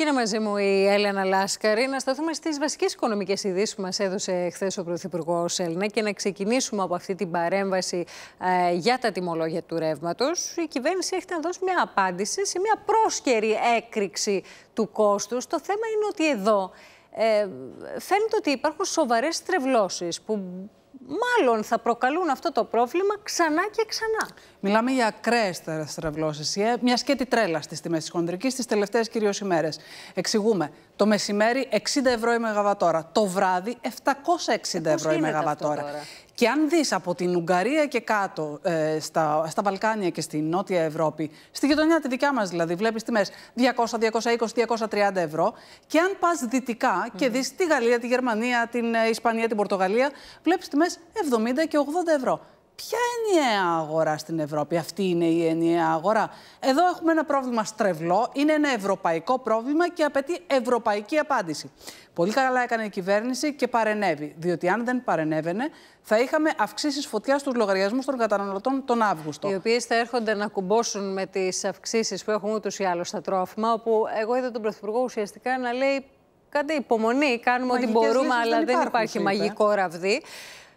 Και είναι μαζί μου η Έλενα Λάσκαρη. Να σταθούμε στις βασικές οικονομικές ειδήσεις που μας έδωσε χθες ο Πρωθυπουργός Έλληνα και να ξεκινήσουμε από αυτή την παρέμβαση ε, για τα τιμολόγια του ρεύματος. Η κυβέρνηση έχει να δώσει μια απάντηση σε μια πρόσκαιρη έκρηξη του κόστους. Το θέμα είναι ότι εδώ ε, φαίνεται ότι υπάρχουν σοβαρές τρευλώσεις που μάλλον θα προκαλούν αυτό το πρόβλημα ξανά και ξανά. Μιλάμε για ακραίες στραβλώσει, ε. μια σκέτη τρέλας στις τιμές της χοντρική τις τελευταίες κυρίως ημέρες. Εξηγούμε. Το μεσημέρι 60 ευρώ η μεγαβατόρα. Το βράδυ 760 ευρώ η μεγαβατόρα. Και αν δεις από την Ουγγαρία και κάτω, ε, στα, στα Βαλκάνια και στη Νότια Ευρώπη, στη γειτονιά τη δικιά μας δηλαδή, βλέπεις τιμέ 200, 220, 230 ευρώ. Και αν πας δυτικα και δεις τη Γαλλία, τη Γερμανία, την ε, Ισπανία, την Πορτογαλία, βλέπεις τιμέ 70 και 80 ευρώ. Ποια ενιαία αγορά στην Ευρώπη, αυτή είναι η ενιαία αγορά. Εδώ έχουμε ένα πρόβλημα στρεβλό, είναι ένα ευρωπαϊκό πρόβλημα και απαιτεί ευρωπαϊκή απάντηση. Πολύ καλά έκανε η κυβέρνηση και παρενέβη, διότι αν δεν παρενέβαινε, θα είχαμε αυξήσεις φωτιάς στους λογαριασμούς των καταναλωτών τον Αύγουστο. Οι οποίες θα έρχονται να κουμπώσουν με τις αυξήσεις που έχουν ούτως ή άλλως στα τρόφιμα, όπου εγώ είδα τον Πρωθυπουργό ουσιαστικά να λέει. Κάντε υπομονή, κάνουμε ό,τι μπορούμε, αλλά δεν, δεν υπάρχει μαγικό ραβδί.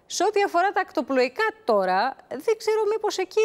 Σε ό,τι αφορά τα ακτοπλοϊκά τώρα, δεν ξέρω μήπως εκεί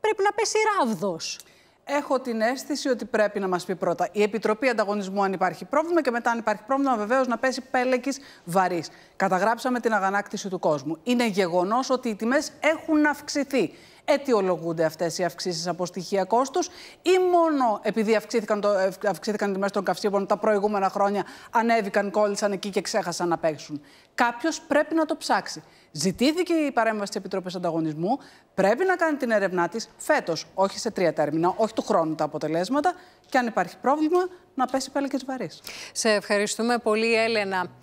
πρέπει να πέσει ράβδος. Έχω την αίσθηση ότι πρέπει να μας πει πρώτα η Επιτροπή Ανταγωνισμού αν υπάρχει πρόβλημα και μετά, αν υπάρχει πρόβλημα, βεβαίως να πέσει πέλεκης βαρύς. Καταγράψαμε την αγανάκτηση του κόσμου. Είναι γεγονός ότι οι τιμές έχουν αυξηθεί αιτιολογούνται αυτές οι αυξήσεις από στοιχεία κόστους ή μόνο επειδή αυξήθηκαν, το, αυξήθηκαν τιμές των καυσίμων τα προηγούμενα χρόνια, ανέβηκαν, κόλλησαν εκεί και ξέχασαν να παίξουν. Κάποιος πρέπει να το ψάξει. Ζητήθηκε η παρέμβαση της Επιτροπής Ανταγωνισμού. Πρέπει να κάνει την έρευνά της φέτος, όχι σε τρία τέρμινα, όχι του χρόνου τα αποτελέσματα. Και αν υπάρχει πρόβλημα, να πέσει πάλι και τη Σε ευχαριστούμε πολύ, Έλενα.